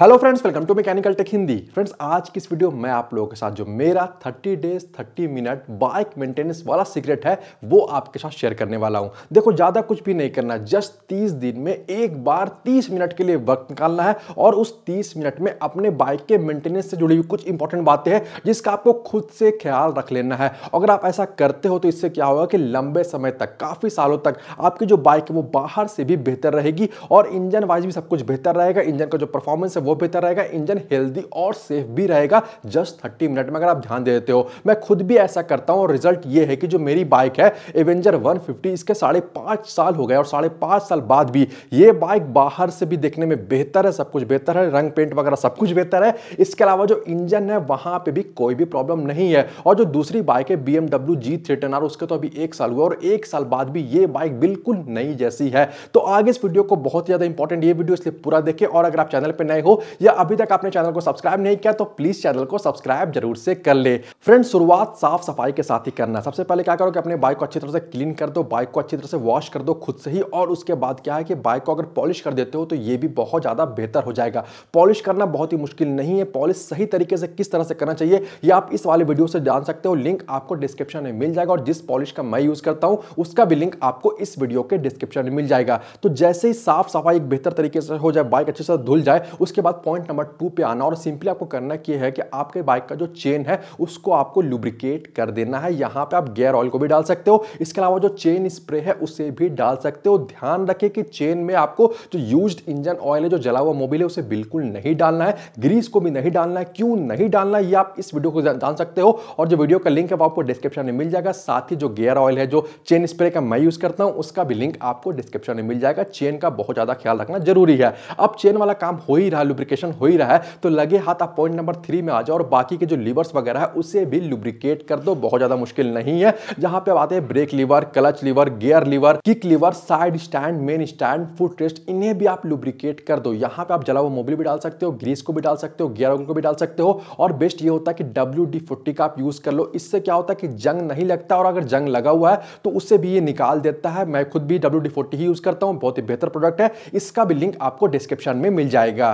hello friends welcome to mechanical tech Hindi friends आज की इस वीडियो में आप लोगों के साथ जो मेरा 30 डेज 30 मिनट बाइक मेंटेनेंस वाला सीक्रेट है वो आपके साथ शेयर करने वाला हूं देखो ज़्यादा कुछ भी नहीं करना जस्ट 30 दिन में एक बार 30 मिनट के लिए वक्त निकालना है और उस 30 मिनट में अपने बाइक के मेंटेनेंस से जुड़ी हुई कुछ इंपॉर्टेंट बातें हैं जिसका आपको खुद से ख्याल रख लेना है अगर आप ऐसा करते हो तो इससे क्या होगा कि लंबे समय तक काफ़ी सालों तक आपकी जो बाइक है वो बाहर से भी बेहतर रहेगी और इंजन वाइज भी सब कुछ बेहतर रहेगा इंजन का जो परफॉर्मेंस है वो बेहतर रहेगा इंजन हेल्दी और सेफ भी रहेगा जस्ट थर्टी मिनट में अगर आप ध्यान देते हो मैं खुद भी ऐसा करता हूँ और रिजल्ट ये है कि जो मेरी बाइक है एवेंजर 150 इसके साढ़े पाँच साल हो गए और साढ़े पाँच साल बाद भी ये बाइक बाहर से भी देखने में बेहतर है सब कुछ बेहतर है रंग पेंट वगैरह सब कुछ बेहतर है इसके अलावा जो इंजन है वहाँ पर भी कोई भी प्रॉब्लम नहीं है और जो दूसरी बाइक है B M W G three ten R उसके तो अभी एक साल हुआ और एक साल बाद भी ये बाइक बिल्कुल नई जैसी है तो आगे इस वीडियो को बहुत ज़्यादा इंपॉर्टेंट ये वीडियो इसलिए पूरा देखिए और अगर आप चैनल पर नए हो या अभी तक आपने चैनल को सब्सक्राइब नहीं किया तो प्लीज चैनल को सब्सक्राइब जरूर से कर ले फ्रेंड शुरुआत साफ सफाई के साथ ही करना सबसे पहले क्या करो कि अपने बाइक को अच्छी तरह से क्लीन कर दो बाइक को अच्छी तरह से वॉश कर दो खुद से ही और उसके बाद क्या है कि बाइक को अगर पॉलिश कर देते हो तो ये भी बहुत ज़्यादा बेहतर हो जाएगा पॉलिश करना बहुत ही मुश्किल नहीं है पॉलिश सही तरीके से किस तरह से करना चाहिए यह आप इस वाले वीडियो से जान सकते हो लिंक आपको डिस्क्रिप्शन में मिल जाएगा और जिस पॉलिश का मैं यूज़ करता हूं उसका भी लिंक आपको इस वीडियो के डिस्क्रिप्शन में मिल जाएगा तो जैसे ही साफ सफाई बेहतर तरीके से हो जाए बाइक अच्छे से धुल जाए उसके बाद पॉइंट नंबर टू पे आना और सिंपली आपको करना यह है कि आपके बाइक का जो चेन है उसको आपको लुब्रिकेट कर देना है यहाँ पे आप गेयर ऑयल को भी डाल सकते हो इसके अलावा जो चेन स्प्रे है उसे भी डाल सकते हो ध्यान रखें कि चेन में आपको जो यूज इंजन ऑयल है जो जला हुआ मोबिल है उसे बिल्कुल नहीं डालना है ग्रीस को भी नहीं डालना है क्यों नहीं डालना है ये आप इस वीडियो को जान सकते हो और जो वीडियो का लिंक है वो आपको डिस्क्रिप्शन में मिल जाएगा साथ ही जो गेयर ऑयल है जो चेन स्प्रे का मैं यूज करता हूँ उसका भी लिंक आपको डिस्क्रिप्शन में मिल जाएगा चेन का बहुत ज्यादा ख्याल रखना जरूरी है अब चेन वाला काम हो ही रहा लुब्रिकेशन हो ही रहा है तो लगे हाथ आप पॉइंट नंबर थ्री में आ जाओ और बाकी के जो लीवर्स वगैरह है उसे भी लुब्रिकेट कर दो बहुत ज़्यादा मुश्किल नहीं है जहां पे आते हैं brake lever clutch lever gear lever kick lever side stand main stand foot rest इन्हें भी आप लुब्रिकेट कर दो यहां पे आप जला हुआ मोबिल भी डाल सकते हो ग्रीस को भी डाल सकते हो गियर को भी डाल सकते हो और बेस्ट ये होता है कि डब्ल्यू डी फोर्टी का आप यूज़ कर लो इससे क्या होता है कि जंग नहीं लगता और अगर जंग लगा हुआ है तो उससे भी ये निकाल देता है मैं खुद भी डब्ल्यू डी फोर्टी ही यूज़ करता हूँ बहुत ही बेहतर प्रोडक्ट है इसका भी लिंक आपको डिस्क्रिप्शन में मिल जाएगा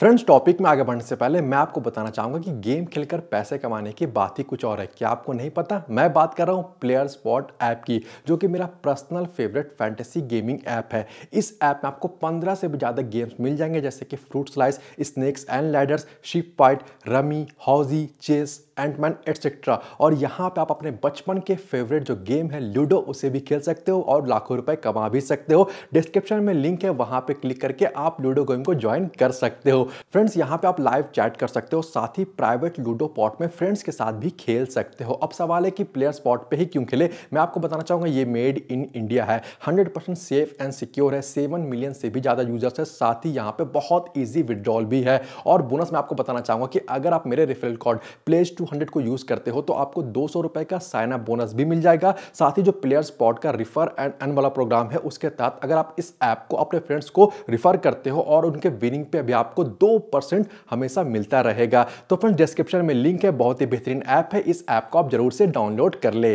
फ्रेंड्स टॉपिक में आगे बढ़ने से पहले मैं आपको बताना चाहूँगा कि गेम खेलकर पैसे कमाने की बात ही कुछ और है क्या आपको नहीं पता मैं बात कर रहा हूँ प्लेयर स्पॉट ऐप की जो कि मेरा personal favourite fantasy gaming app है इस ऐप में आपको 15 से भी ज़्यादा गेम्स मिल जाएंगे जैसे कि fruit slice snakes and ladders ship fight rummy housie chess antman etcetera और यहाँ पे आप अपने बचपन के फेवरेट जो गेम है लूडो उसे भी खेल सकते हो और लाखों रुपए कमा भी सकते हो डिस्क्रिप्शन में लिंक है वहाँ पे क्लिक करके आप लूडो गेम को ज्वाइन कर सकते हो फ्रेंड्स यहाँ पे आप लाइव चैट कर सकते हो साथ ही प्राइवेट लूडो पॉट में फ्रेंड्स के साथ भी खेल सकते हो अब सवाल है कि प्लेयर स्पॉट पे ही क्यों खेले मैं आपको बताना चाहूँगा ये मेड इन इंडिया है हंड्रेड सेफ एंड सिक्योर है सेवन मिलियन से भी ज़्यादा यूजर्स है साथ ही यहाँ पर बहुत ईजी विड्रॉल भी है और बोनस मैं आपको बताना चाहूँगा कि अगर आप मेरे रेफरल कॉड प्लेस टू को यूज़ करते हो तो आपको दो का साइन अप बोनस भी मिल जाएगा साथ ही जो प्लेयर स्पॉट का रिफर एंड अन वाला प्रोग्राम है उसके तहत अगर आप इस ऐप को अपने फ्रेंड्स को रिफर करते हो और उनके विनिंग पे भी आपको दो परसेंट हमेशा मिलता रहेगा तो फ्रेंड डिस्क्रिप्शन में लिंक है बहुत ही बेहतरीन ऐप है इस ऐप को आप जरूर से डाउनलोड कर ले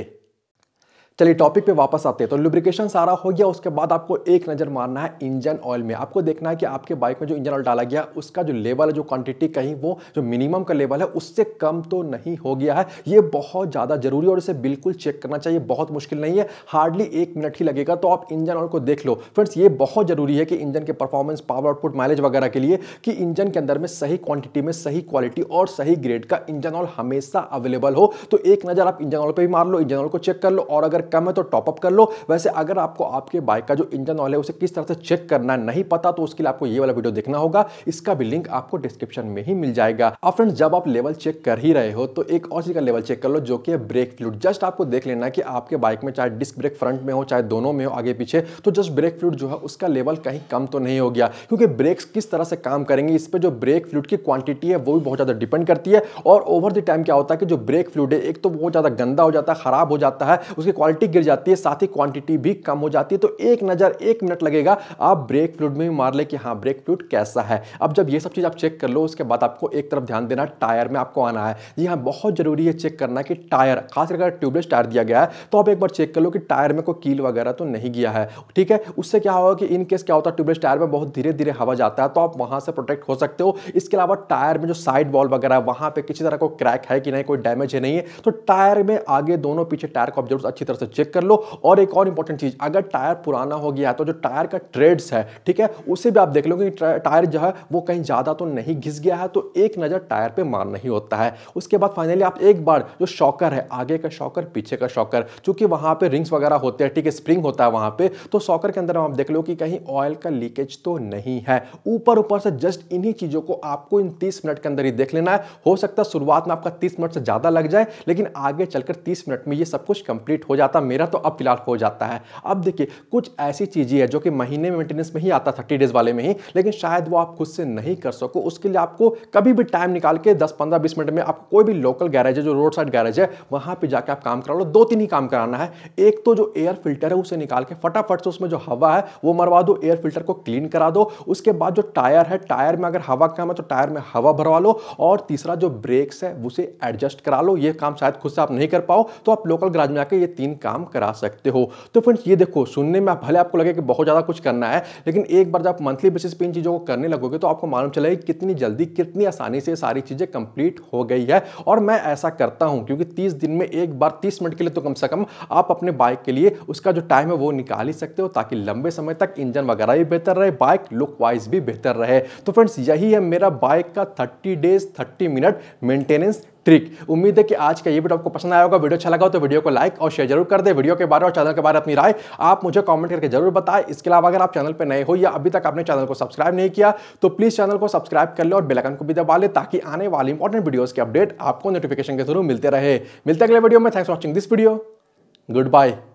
चलिए टॉपिक पे वापस आते हैं तो लुब्रिकेशन सारा हो गया उसके बाद आपको एक नज़र मारना है इंजन ऑयल में आपको देखना है कि आपके बाइक में जो इंजन ऑयल डाला गया उसका जो लेवल है जो क्वांटिटी कहीं वो जो मिनिमम का लेवल है उससे कम तो नहीं हो गया है ये बहुत ज़्यादा जरूरी और इसे बिल्कुल चेक करना चाहिए बहुत मुश्किल नहीं है हार्डली एक मिनट ही लगेगा तो आप इंजन ऑयल को देख लो फ्रेंड्स ये बहुत ज़रूरी है कि इंजन के परफॉर्मेंस पावर आउटपुट माइलेज वगैरह के लिए कि इंजन के अंदर में सही क्वान्टिटी में सही क्वालिटी और सही ग्रेड का इंजन ऑयल हमेशा अवेलेबल हो तो एक नज़र आप इंजन ऑयल पर भी मार लो इंजन ऑयल को चेक कर लो और अगर अगर कम है तो टॉपअप कर लो वैसे अगर आपको आपके बाइक का जो इंजन ऑयल है उसे किस तरह से चेक करना नहीं पता तो उसके लिए आपको ये वाला वीडियो देखना होगा इसका भी लिंक आपको डिस्क्रिप्शन में ही मिल जाएगा अब फ्रेंड्स जब आप लेवल चेक कर ही रहे हो तो एक और चीज का लेवल चेक कर लो जो कि ब्रेक फ्लूड जस्ट आपको देख लेना कि आपके बाइक में चाहे डिस्क ब्रेक फ्रंट में हो चाहे दोनों में हो आगे पीछे तो जस्ट ब्रेक फ्लूड जो है उसका लेवल कहीं कम तो नहीं हो गया क्योंकि ब्रेक्स किस तरह से काम करेंगे इस पर जो ब्रेक फ्लूड की क्वांटिटी है वो भी बहुत ज़्यादा डिपेंड करती है और ओवर द टाइम क्या होता है कि जो ब्रेक फ्लूड है एक तो बहुत ज़्यादा गंदा हो जाता है खराब हो जाता है उसकी क्वालिटी क्वालिटी गिर जाती है साथ ही क्वांटिटी भी कम हो जाती है तो एक नज़र एक मिनट लगेगा आप ब्रेक फ्लूड में भी मार ले कि हाँ ब्रेक फ्लूड कैसा है अब जब ये सब चीज़ आप चेक कर लो उसके बाद आपको एक तरफ ध्यान देना टायर में आपको आना है जी हाँ बहुत ज़रूरी है चेक करना कि टायर खासकर अगर ट्यूबलेस टायर दिया गया है तो आप एक बार चेक कर लो कि टायर में कोई कील वगैरह तो नहीं गया है ठीक है उससे क्या होगा कि इनकेस क्या होता है ट्यूबलेस टायर में बहुत धीरे धीरे हवा जाता है तो आप वहाँ से प्रोटेक्ट हो सकते हो इसके अलावा टायर में जो साइड बॉल वगैरह वहाँ पर किसी तरह को क्रैक है कि नहीं कोई डैमेज है नहीं है तो टायर में आगे दोनों पीछे टायर को आप जरूर अच्छी तरह से से तो चेक कर लो और एक और इंपॉर्टेंट चीज़ अगर टायर पुराना हो गया है तो जो टायर का ट्रेड्स है ठीक है उसे भी आप देख लो कि टायर जो है वो कहीं ज़्यादा तो नहीं घिस गया है तो एक नज़र टायर पर मारना ही होता है उसके बाद फाइनली आप एक बार जो शॉकर है आगे का शॉकर पीछे का शॉकर चूंकि वहां पर रिंग्स वगैरह होते हैं ठीक है स्प्रिंग होता है वहां पर तो शॉकर के अंदर आप देख लो कि कहीं ऑयल का लीकेज तो नहीं है ऊपर ऊपर से जस्ट इन्हीं चीज़ों को आपको इन तीस मिनट के अंदर ही देख लेना है हो सकता है शुरुआत में आपका तीस मिनट से ज़्यादा लग जाए लेकिन आगे चलकर तीस मिनट में ये सब कुछ कंप्लीट हो जाता है जाता मेरा तो अब फिलहाल हो जाता है अब देखिए कुछ ऐसी चीज़ें है जो कि महीने में मेंटेनेंस में ही आता थर्टी डेज वाले में ही लेकिन शायद वो आप खुद से नहीं कर सको उसके लिए आपको कभी भी टाइम निकाल के दस पंद्रह बीस मिनट में आप कोई भी लोकल गैरेज है जो रोड साइड गैरेज है वहाँ पर जाकर आप काम करा लो दो तीन ही काम कराना है एक तो जो एयर फिल्टर है उसे निकाल के फटाफट से उसमें जो हवा है वो मरवा दो एयर फिल्टर को क्लीन करा दो उसके बाद जो टायर है टायर में अगर हवा काम है तो टायर में हवा भरवा लो और तीसरा जो ब्रेक्स है उसे एडजस्ट करा लो ये काम शायद खुद से आप नहीं कर पाओ तो आप लोकल ग्राज में आकर ये तीन काम करा सकते हो तो फ्रेंड्स ये देखो सुनने में भले आपको लगे कि बहुत ज़्यादा कुछ करना है लेकिन एक बार जब आप मंथली बेसिस पे इन चीज़ों को करने लगोगे तो आपको मालूम चलेगा कि कितनी जल्दी कितनी आसानी से सारी चीज़ें कंप्लीट हो गई है और मैं ऐसा करता हूँ क्योंकि तीस दिन में एक बार तीस मिनट के लिए तो कम से कम आप अपने बाइक के लिए उसका जो टाइम है वो निकाल ही सकते हो ताकि लंबे समय तक इंजन वगैरह भी बेहतर रहे बाइक लुक वाइज भी बेहतर रहे तो फ्रेंड्स यही है मेरा बाइक का thirty days thirty minute maintenance trick उम्मीद है कि आज का ये वीडियो आपको पसंद आया होगा वीडियो अच्छा लगा तो वीडियो को लाइक और शेयर जरूर कर दे वीडियो के बारे और चैनल के बारे में अपनी राय आप मुझे कमेंट करके जरूर बताएं इसके अलावा अगर आप चैनल पर नए हो या अभी तक आपने चैनल को सब्सक्राइब नहीं किया तो प्लीज़ चैनल को सब्सक्राइब कर ले और बेलकन को भी दबा ले ताकि आने वाली इंपॉर्टेंट वीडियोज़ के अपडेट आपको नोटिफिकेशन के थ्रू मिलते रहे मिलते अगले वीडियो में thanks watching this video good bye